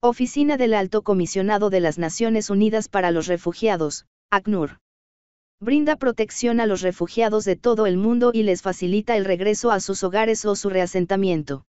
Oficina del Alto Comisionado de las Naciones Unidas para los Refugiados, ACNUR. Brinda protección a los refugiados de todo el mundo y les facilita el regreso a sus hogares o su reasentamiento.